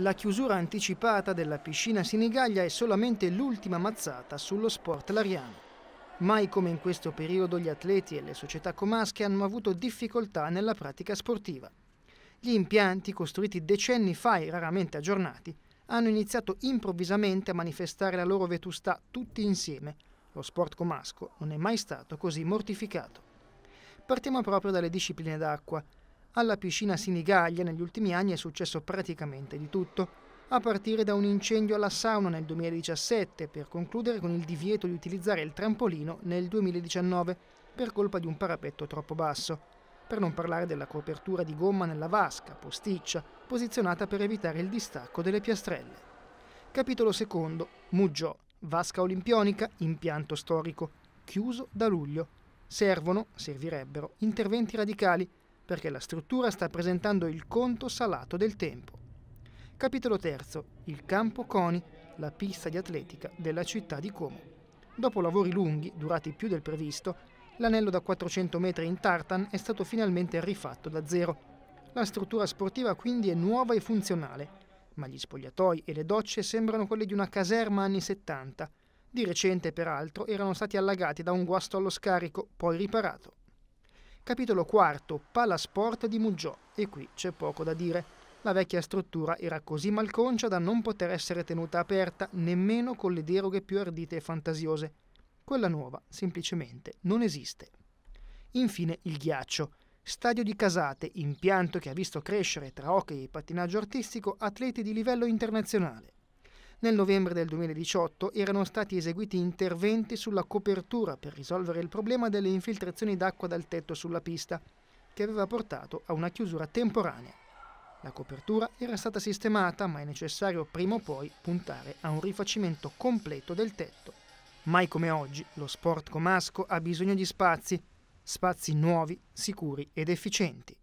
La chiusura anticipata della piscina Sinigaglia è solamente l'ultima mazzata sullo sport lariano. Mai come in questo periodo gli atleti e le società comasche hanno avuto difficoltà nella pratica sportiva. Gli impianti, costruiti decenni fa e raramente aggiornati, hanno iniziato improvvisamente a manifestare la loro vetustà tutti insieme. Lo sport comasco non è mai stato così mortificato. Partiamo proprio dalle discipline d'acqua, alla piscina Sinigaglia negli ultimi anni è successo praticamente di tutto, a partire da un incendio alla sauna nel 2017 per concludere con il divieto di utilizzare il trampolino nel 2019 per colpa di un parapetto troppo basso. Per non parlare della copertura di gomma nella vasca, posticcia, posizionata per evitare il distacco delle piastrelle. Capitolo secondo, Muggiò, vasca olimpionica, impianto storico, chiuso da luglio. Servono, servirebbero, interventi radicali perché la struttura sta presentando il conto salato del tempo. Capitolo 3. Il campo CONI, la pista di atletica della città di Como. Dopo lavori lunghi, durati più del previsto, l'anello da 400 metri in tartan è stato finalmente rifatto da zero. La struttura sportiva quindi è nuova e funzionale, ma gli spogliatoi e le docce sembrano quelle di una caserma anni 70. Di recente, peraltro, erano stati allagati da un guasto allo scarico, poi riparato. Capitolo quarto, Palasport di Muggiò. E qui c'è poco da dire. La vecchia struttura era così malconcia da non poter essere tenuta aperta nemmeno con le deroghe più ardite e fantasiose. Quella nuova, semplicemente, non esiste. Infine il ghiaccio. Stadio di Casate, impianto che ha visto crescere tra hockey e pattinaggio artistico atleti di livello internazionale. Nel novembre del 2018 erano stati eseguiti interventi sulla copertura per risolvere il problema delle infiltrazioni d'acqua dal tetto sulla pista, che aveva portato a una chiusura temporanea. La copertura era stata sistemata, ma è necessario prima o poi puntare a un rifacimento completo del tetto. Mai come oggi, lo sport comasco ha bisogno di spazi, spazi nuovi, sicuri ed efficienti.